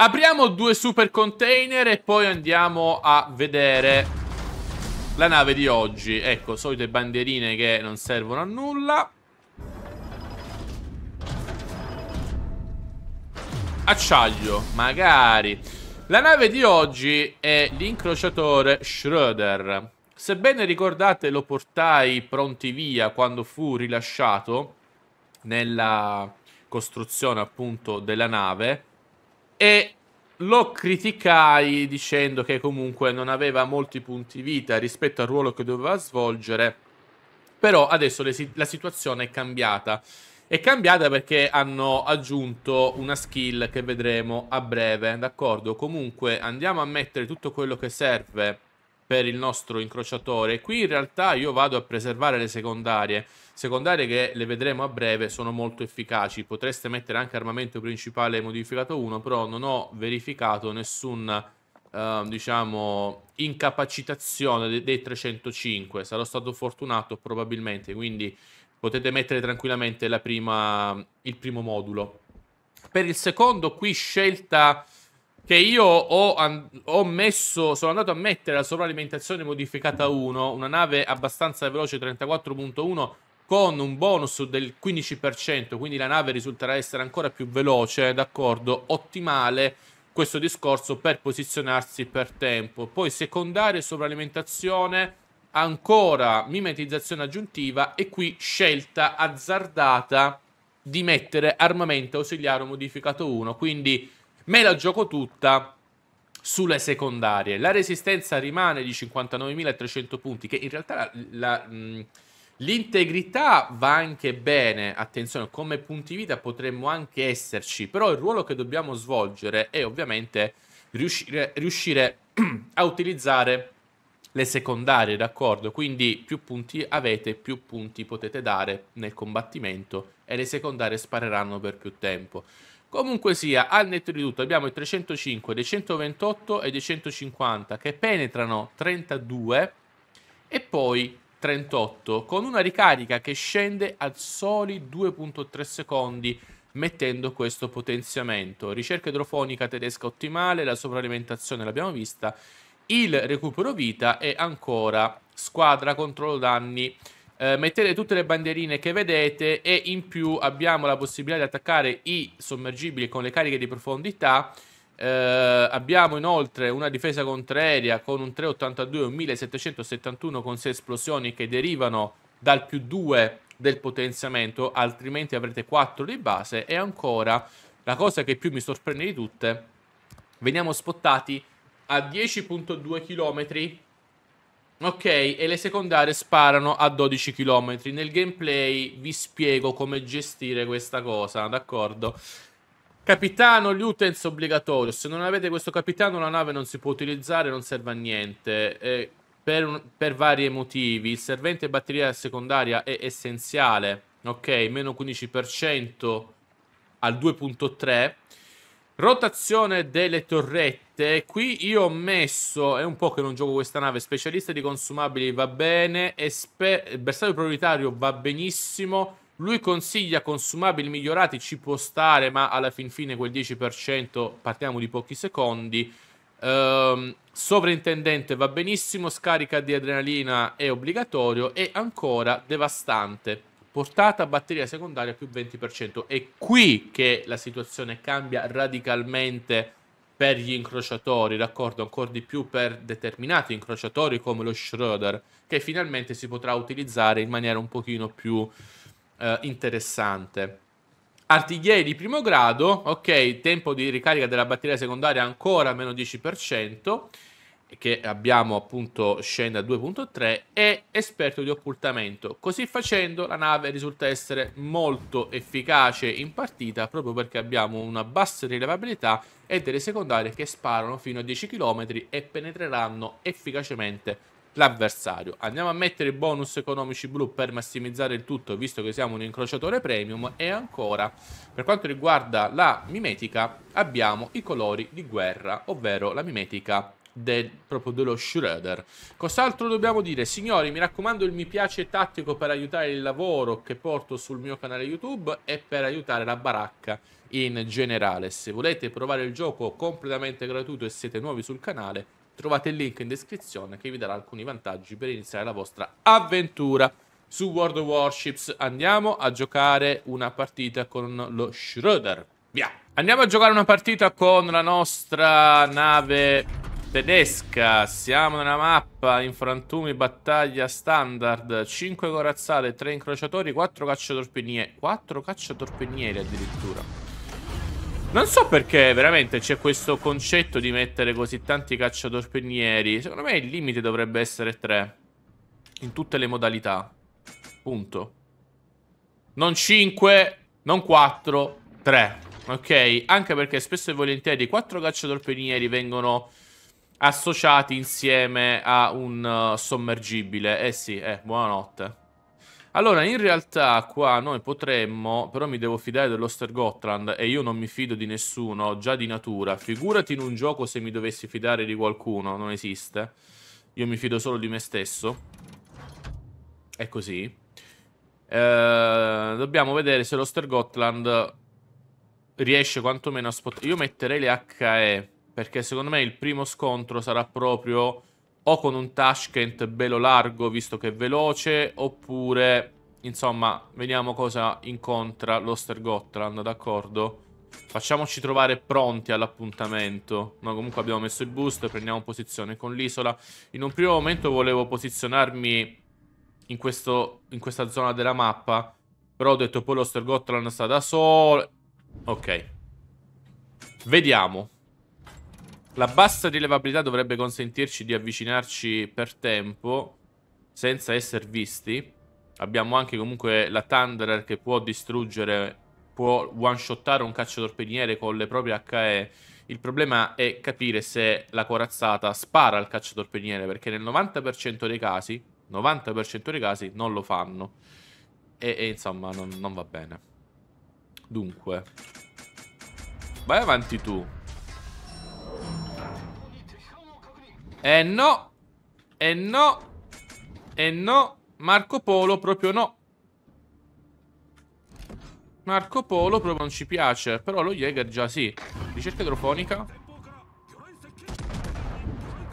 Apriamo due super container e poi andiamo a vedere la nave di oggi. Ecco, solite bandierine che non servono a nulla. Acciaio, magari. La nave di oggi è l'incrociatore Schroeder. Sebbene ricordate lo portai pronti via quando fu rilasciato nella costruzione appunto della nave e lo criticai dicendo che comunque non aveva molti punti vita rispetto al ruolo che doveva svolgere. Però adesso le, la situazione è cambiata. È cambiata perché hanno aggiunto una skill che vedremo a breve, d'accordo? Comunque andiamo a mettere tutto quello che serve per il nostro incrociatore. Qui in realtà io vado a preservare le secondarie, secondarie che le vedremo a breve sono molto efficaci. Potreste mettere anche armamento principale modificato 1, però non ho verificato nessun... Uh, diciamo, incapacitazione dei, 305. Sarò stato fortunato probabilmente, quindi potete mettere tranquillamente prima, il primo modulo. Per il secondo qui scelta che io ho, ho, messo, sono andato a mettere la sovralimentazione modificata 1, una nave abbastanza veloce 34.1 con un bonus del 15%, quindi la nave risulterà essere ancora più veloce, d'accordo, ottimale questo discorso per posizionarsi per tempo. Poi secondaria sovralimentazione, ancora mimetizzazione aggiuntiva e qui scelta azzardata di mettere armamento ausiliario modificato 1, quindi Me la gioco tutta sulle secondarie. La resistenza rimane di 59.300 punti, che in realtà la, la, l'integrità va anche bene. Attenzione, come punti vita potremmo anche esserci, però il ruolo che dobbiamo svolgere è ovviamente riuscire, riuscire a utilizzare le secondarie, d'accordo? Quindi più punti avete, più punti potete dare nel combattimento e le secondarie spareranno per più tempo. Comunque sia, al netto di tutto abbiamo i 305, dei 128 e dei 150 che penetrano 32 e poi 38 con una ricarica che scende a soli 2.3 secondi mettendo questo potenziamento. Ricerca idrofonica tedesca ottimale, la sovralimentazione l'abbiamo vista, il recupero vita e ancora squadra controllo danni eh, mettete tutte le bandierine che vedete e in più abbiamo la possibilità di attaccare i sommergibili con le cariche di profondità eh, abbiamo inoltre una difesa contraerea con un 382 e un 1771 con 6 esplosioni che derivano dal più 2 del potenziamento, altrimenti avrete 4 di base. E ancora, la cosa che più mi sorprende di tutte, veniamo spottati a 10.2 km Ok, e le secondarie sparano a 12 km. Nel gameplay vi spiego come gestire questa cosa, d'accordo? Capitano, l'utens obbligatorio. Se non avete questo capitano, la nave non si può utilizzare, non serve a niente. Eh, per, un, per, vari motivi. Il servente batteria secondaria è essenziale. Ok, meno 15% al 2.3. Rotazione delle torrette. Qui io ho messo. È un po' che non gioco questa nave. Specialista di consumabili va bene. bersaglio prioritario va benissimo. Lui consiglia consumabili migliorati. Ci può stare, ma alla fin fine quel 10%. Partiamo di pochi secondi. Um, sovrintendente va benissimo. Scarica di adrenalina è obbligatorio. E ancora devastante portata batteria secondaria più 20%. È qui che la situazione cambia radicalmente per gli incrociatori, d'accordo? Ancora di più per determinati incrociatori come lo Schroeder, che finalmente si potrà utilizzare in maniera un pochino più eh, interessante. Artiglieri di primo grado, ok, tempo di ricarica della batteria secondaria ancora meno 10% che abbiamo appunto scende a 2.3 è esperto di occultamento. Così facendo la nave risulta essere molto efficace in partita proprio perché abbiamo una bassa rilevabilità e delle secondarie che sparano fino a 10 km e penetreranno efficacemente l'avversario. Andiamo a mettere i bonus economici blu per massimizzare il tutto visto che siamo un incrociatore premium e ancora per quanto riguarda la mimetica abbiamo i colori di guerra ovvero la mimetica del, proprio dello Schroeder. Cos'altro dobbiamo dire? Signori, mi raccomando il mi piace tattico per aiutare il lavoro che porto sul mio canale YouTube e per aiutare la baracca in generale. Se volete provare il gioco completamente gratuito e siete nuovi sul canale, trovate il link in descrizione che vi darà alcuni vantaggi per iniziare la vostra avventura su World of Warships. Andiamo a giocare una partita con lo Schroeder. Via! Andiamo a giocare una partita con la nostra nave tedesca. Siamo nella mappa in frantumi, battaglia standard. 5 corazzate, 3 incrociatori, 4 cacciatorpinieri. 4 cacciatorpinieri addirittura. Non so perché veramente c'è questo concetto di mettere così tanti cacciatorpinieri. Secondo me il limite dovrebbe essere 3. In tutte le modalità. Punto. Non 5, non 4, 3. Ok, anche perché spesso e volentieri 4 cacciatorpinieri vengono associati insieme a un uh, sommergibile. Eh sì, eh, buonanotte. Allora, in realtà qua noi potremmo, però mi devo fidare dell'Ostergotland e io non mi fido di nessuno, già di natura. Figurati in un gioco se mi dovessi fidare di qualcuno, non esiste. Io mi fido solo di me stesso. È così. Eh, dobbiamo vedere se l'Ostergotland riesce quantomeno a spot... Io metterei le HE perché secondo me il primo scontro sarà proprio o con un Tashkent bello largo, visto che è veloce, oppure, insomma, vediamo cosa incontra l'Ostergotland, d'accordo? Facciamoci trovare pronti all'appuntamento. No, comunque abbiamo messo il boost, prendiamo posizione con l'isola. In un primo momento volevo posizionarmi in, questo, in questa zona della mappa, però ho detto poi l'Ostergotland sta da solo. Ok. Vediamo. La bassa rilevabilità dovrebbe consentirci di avvicinarci per tempo senza essere visti. Abbiamo anche comunque la Thunderer che può distruggere, può one-shottare un cacciatorpediniere con le proprie HE. Il problema è capire se la corazzata spara al cacciatorpediniere perché nel 90% dei casi, 90% dei casi non lo fanno. E, e insomma non, non va bene. Dunque, vai avanti tu. Eh no. Eh no. Eh no. Marco Polo proprio no. Marco Polo proprio non ci piace. Però lo Jäger già sì. Ricerca idrofonica.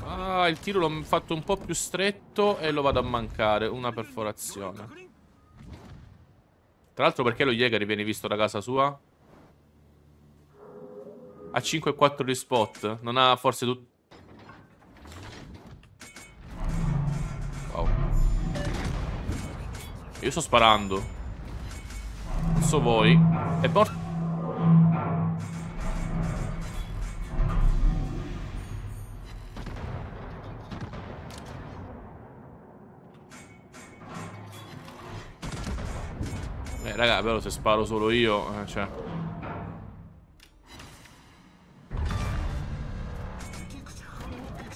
Ah, il tiro l'ho fatto un po' più stretto e lo vado a mancare. Una perforazione. Tra l'altro perché lo Jäger viene visto da casa sua? A 5 e 4 di spot. Non ha forse tutto... Io sto sparando. Non so voi. È morto. Eh, raga, però se sparo solo io, eh, cioè...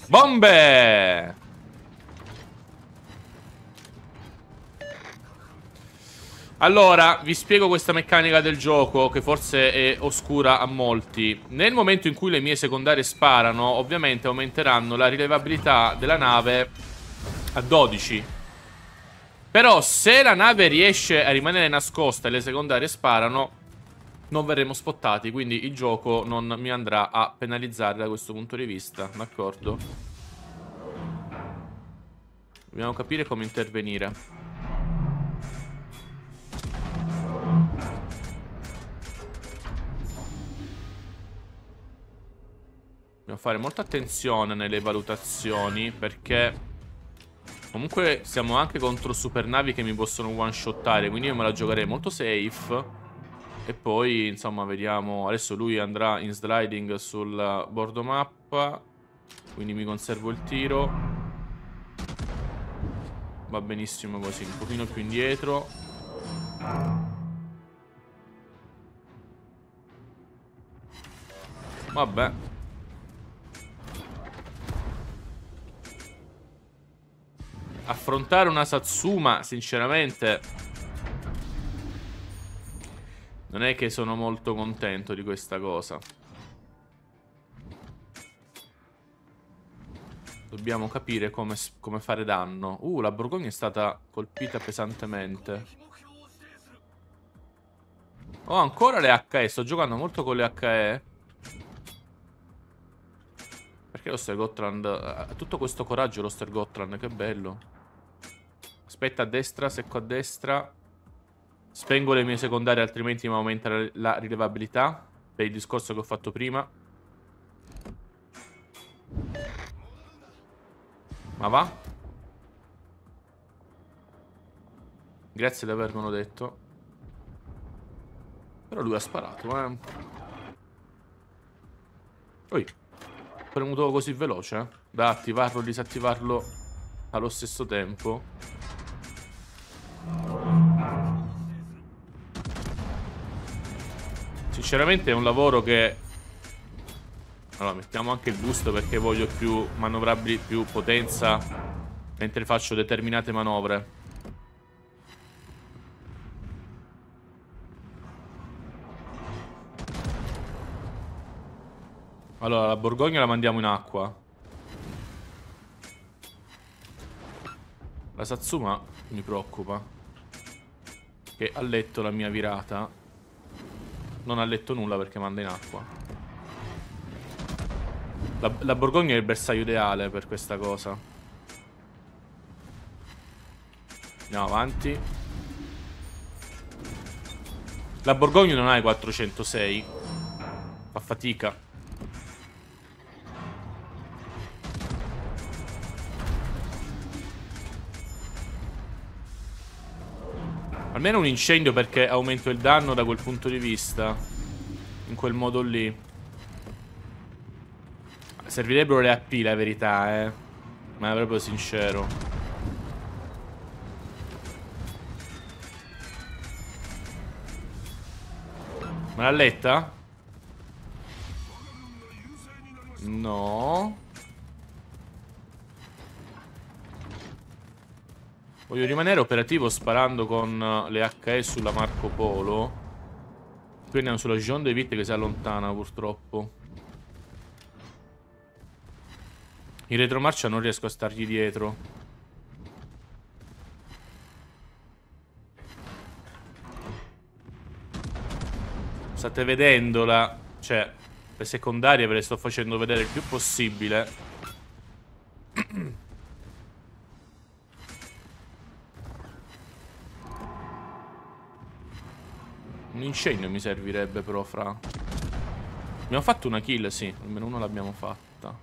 Bombe! Allora, vi spiego questa meccanica del gioco che forse è oscura a molti. Nel momento in cui le mie secondarie sparano, ovviamente aumenteranno la rilevabilità della nave a 12. Però se la nave riesce a rimanere nascosta e le secondarie sparano, non verremo spottati, quindi il gioco non mi andrà a penalizzare da questo punto di vista, d'accordo? Dobbiamo capire come intervenire. Dobbiamo fare molta attenzione nelle valutazioni perché... Comunque siamo anche contro super navi che mi possono one-shottare, quindi io me la giocherei molto safe. E poi, insomma, vediamo... Adesso lui andrà in sliding sul bordo mappa, quindi mi conservo il tiro. Va benissimo così, un pochino più indietro. Vabbè, affrontare una Satsuma, sinceramente... Non è che sono molto contento di questa cosa. Dobbiamo capire come, come fare danno. Uh, la Borgogna è stata colpita pesantemente. Ho oh, ancora le HE. Sto giocando molto con le HE. Perché lo Ster Ha eh, tutto questo coraggio lo Ster che bello. Aspetta a destra, secco a destra. Spengo le mie secondarie, altrimenti mi aumenta la rilevabilità. Per il discorso che ho fatto prima. Ma va? Grazie di avermelo detto. Però lui ha sparato, eh. Oi. Premuto così veloce, eh? Da attivarlo e disattivarlo allo stesso tempo. Sinceramente è un lavoro che... Allora, mettiamo anche il boost perché voglio più manovrabili, più potenza mentre faccio determinate manovre. Allora, la Borgogna la mandiamo in acqua. La Satsuma mi preoccupa. Che ha letto la mia virata non ha letto nulla perché manda in acqua. La, la Borgogna è il bersaglio ideale per questa cosa. Andiamo avanti. La Borgogna non ha i 406. Fa fatica. Almeno un incendio perché aumento il danno da quel punto di vista. In quel modo lì. Servirebbero le AP, la verità, eh. Ma è proprio sincero. Ma l'ha letta? No. Voglio rimanere operativo sparando con eh, le HE sulla Marco Polo. Qui andiamo sulla Gion dei Vitte che si allontana purtroppo. In retromarcia non riesco a stargli dietro. State vedendola. Cioè, le secondarie ve le sto facendo vedere il più possibile. Un incendio mi servirebbe però, fra. Abbiamo fatto una kill, sì. Almeno una l'abbiamo fatta.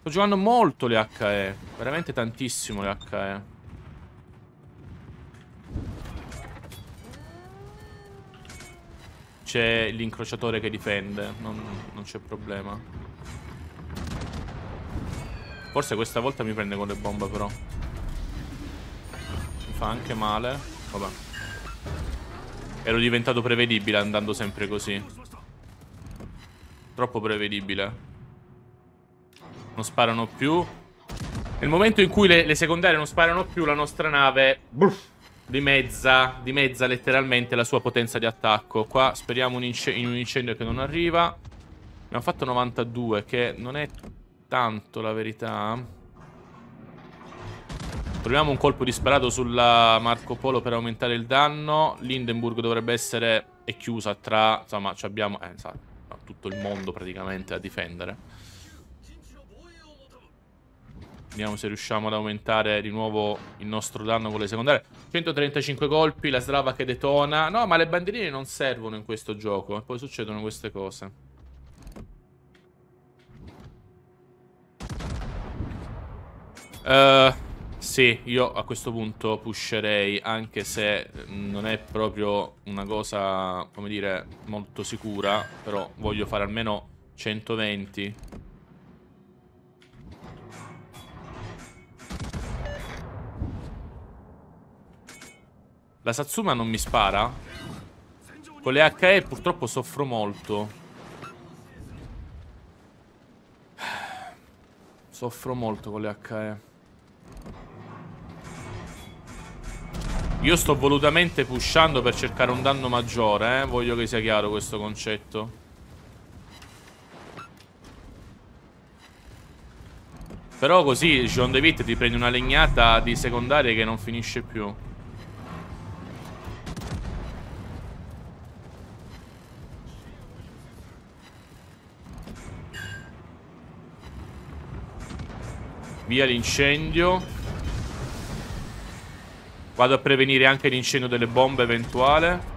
Sto giocando molto le HE. Veramente tantissimo le HE. C'è l'incrociatore che difende. Non, non c'è problema. Forse questa volta mi prende con le bombe, però. Mi fa anche male. Vabbè. Ero diventato prevedibile andando sempre così. Troppo prevedibile. Non sparano più. Nel momento in cui le, le secondarie non sparano più, la nostra nave buff, dimezza, dimezza letteralmente la sua potenza di attacco. Qua speriamo un in un incendio che non arriva. Abbiamo fatto 92, che non è tanto la verità. Proviamo un colpo disperato sulla Marco Polo per aumentare il danno. Lindenburg dovrebbe essere... è chiusa tra... insomma, abbiamo... Eh, insomma, tutto il mondo praticamente a difendere. Vediamo se riusciamo ad aumentare di nuovo il nostro danno con le secondarie. 135 colpi, la Slava che detona. No, ma le bandierine non servono in questo gioco. E eh, poi succedono queste cose. Uh, sì, io a questo punto pusherei, anche se non è proprio una cosa, come dire, molto sicura, però voglio fare almeno 120. La Satsuma non mi spara? Con le HE purtroppo soffro molto. Soffro molto con le HE. Io sto volutamente pushando per cercare un danno maggiore, eh. Voglio che sia chiaro questo concetto. Però così John DeWitt ti prende una legnata di secondaria che non finisce più. Via l'incendio. Vado a prevenire anche l'incendio delle bombe eventuale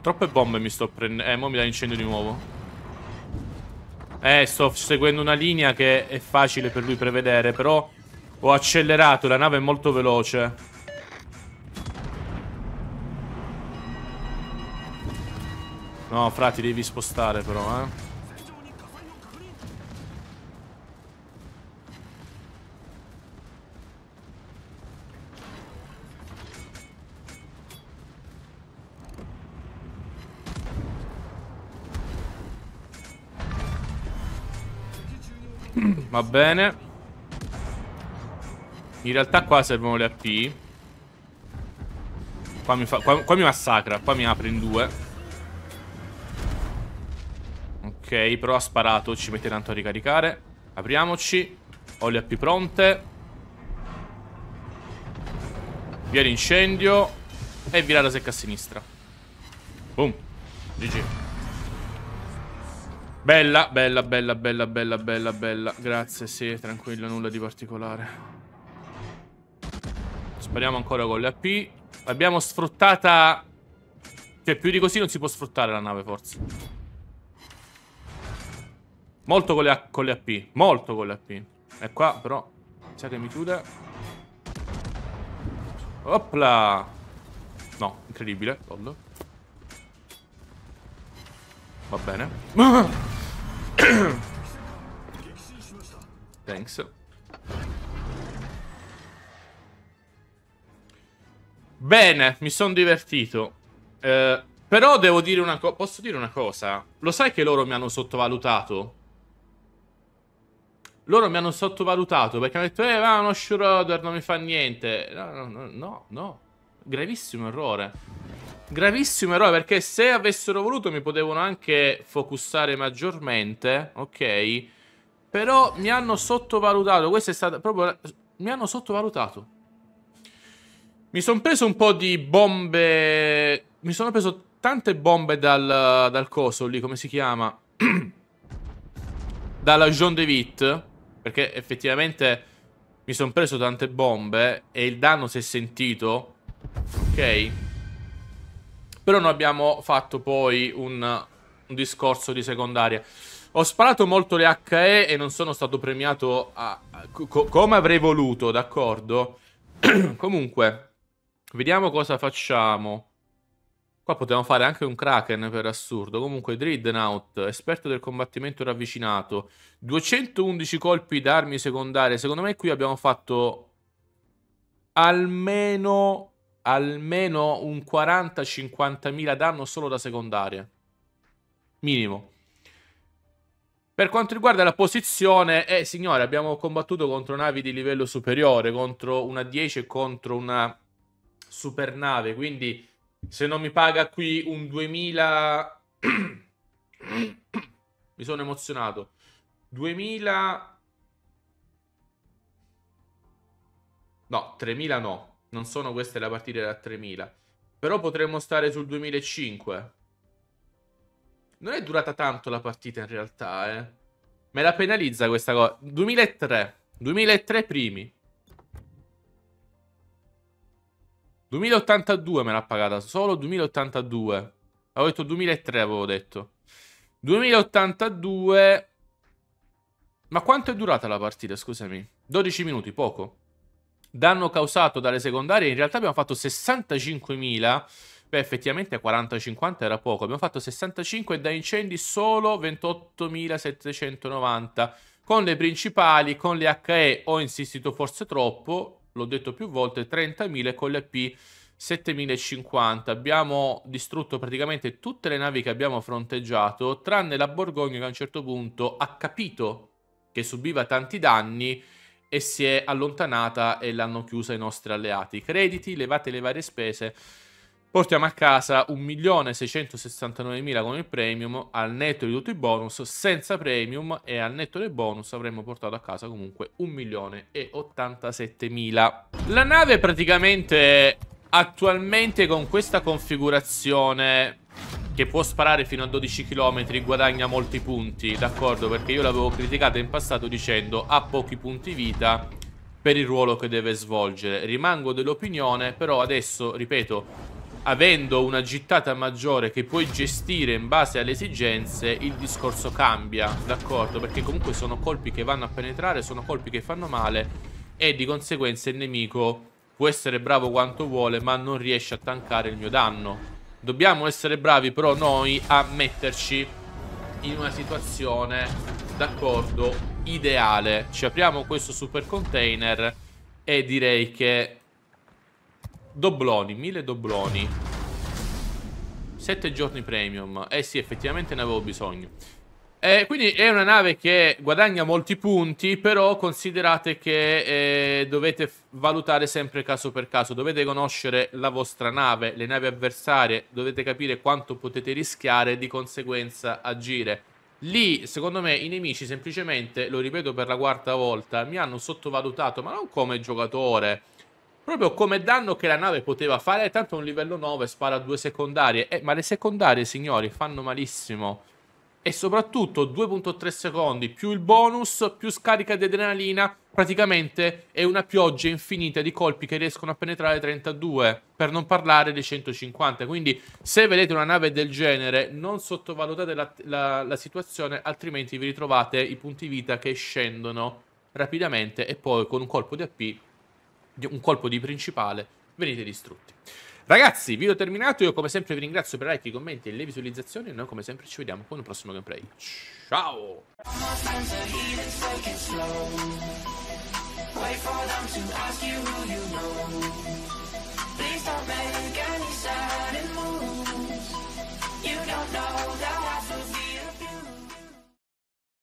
Troppe bombe mi sto prendendo Eh, mo mi dà incendio di nuovo Eh, sto seguendo una linea che è facile per lui prevedere Però ho accelerato, la nave è molto veloce No, frati, devi spostare però, eh Va bene In realtà qua servono le AP Qua mi, fa, qua, qua mi massacra Qua mi apre in due Ok però ha sparato Ci mette tanto a ricaricare Apriamoci Ho le AP pronte Via l'incendio E la secca a sinistra Boom GG Bella, bella, bella, bella, bella, bella, bella. Grazie, sì, tranquillo, nulla di particolare. Spariamo ancora con le AP. L'abbiamo sfruttata... Cioè, più di così non si può sfruttare la nave, forse. Molto con le, con le AP. Molto con le AP. E qua, però, sa che mi chiude. Opla! No, incredibile. Va bene. Va bene. Thanks. Bene, mi sono divertito. Eh, però devo dire una cosa. Posso dire una cosa? Lo sai che loro mi hanno sottovalutato? Loro mi hanno sottovalutato perché hanno detto, eh, va, uno Schroeder non mi fa niente. no, no, no. no. Gravissimo errore. Gravissimo errore perché se avessero voluto mi potevano anche focussare maggiormente, ok? Però mi hanno sottovalutato, questa è stata proprio... Mi hanno sottovalutato. Mi sono preso un po' di bombe... Mi sono preso tante bombe dal, dal coso lì, come si chiama? Dalla Jean de Witt, perché effettivamente mi sono preso tante bombe e il danno si è sentito, ok? Però noi abbiamo fatto poi un, un discorso di secondaria. Ho sparato molto le HE e non sono stato premiato a, a, co come avrei voluto, d'accordo? Comunque, vediamo cosa facciamo. Qua potevamo fare anche un Kraken per assurdo. Comunque, Dreadnought, esperto del combattimento ravvicinato. 211 colpi d'armi secondarie. Secondo me qui abbiamo fatto almeno almeno un 40-50 danno solo da secondaria. Minimo. Per quanto riguarda la posizione, eh signore, abbiamo combattuto contro navi di livello superiore, contro una 10 e contro una supernave, quindi se non mi paga qui un 2000... mi sono emozionato. 2000... No, 3000 no. Non sono queste le partite da 3000. Però potremmo stare sul 2005. Non è durata tanto la partita in realtà, eh. Me la penalizza questa cosa. 2003. 2003 primi. 2082 me l'ha pagata, solo 2082. Avevo detto 2003, avevo detto. 2082... Ma quanto è durata la partita, scusami? 12 minuti, poco danno causato dalle secondarie, in realtà abbiamo fatto 65.000. Beh, effettivamente 40-50 era poco. Abbiamo fatto 65 e da incendi solo 28.790. Con le principali, con le HE ho insistito forse troppo, l'ho detto più volte, 30.000 con le P 7050. Abbiamo distrutto praticamente tutte le navi che abbiamo fronteggiato, tranne la Borgogna che a un certo punto ha capito che subiva tanti danni e si è allontanata e l'hanno chiusa i nostri alleati. Crediti, levate le varie spese, portiamo a casa 1.669.000 con il premium al netto di tutti i bonus, senza premium e al netto dei bonus avremmo portato a casa comunque 1.087.000. La nave praticamente Attualmente con questa configurazione che può sparare fino a 12 km guadagna molti punti, d'accordo? Perché io l'avevo criticata in passato dicendo ha pochi punti vita per il ruolo che deve svolgere. Rimango dell'opinione, però adesso, ripeto, avendo una gittata maggiore che puoi gestire in base alle esigenze, il discorso cambia, d'accordo? Perché comunque sono colpi che vanno a penetrare, sono colpi che fanno male e di conseguenza il nemico Può essere bravo quanto vuole ma non riesce a tankare il mio danno Dobbiamo essere bravi però noi a metterci in una situazione, d'accordo, ideale Ci apriamo questo super container e direi che... Dobloni, mille dobloni 7 giorni premium Eh sì, effettivamente ne avevo bisogno eh, quindi è una nave che guadagna molti punti, però considerate che eh, dovete valutare sempre caso per caso, dovete conoscere la vostra nave, le navi avversarie, dovete capire quanto potete rischiare e di conseguenza agire. Lì, secondo me, i nemici semplicemente, lo ripeto per la quarta volta, mi hanno sottovalutato, ma non come giocatore, proprio come danno che la nave poteva fare, tanto un livello 9 spara due secondarie, eh, ma le secondarie, signori, fanno malissimo e soprattutto 2.3 secondi più il bonus più scarica di adrenalina praticamente è una pioggia infinita di colpi che riescono a penetrare 32 per non parlare dei 150 quindi se vedete una nave del genere non sottovalutate la, la, la situazione altrimenti vi ritrovate i punti vita che scendono rapidamente e poi con un colpo di AP un colpo di principale venite distrutti Ragazzi, video terminato. Io come sempre vi ringrazio per like, i commenti e le visualizzazioni. E noi come sempre ci vediamo con un prossimo gameplay. Ciao!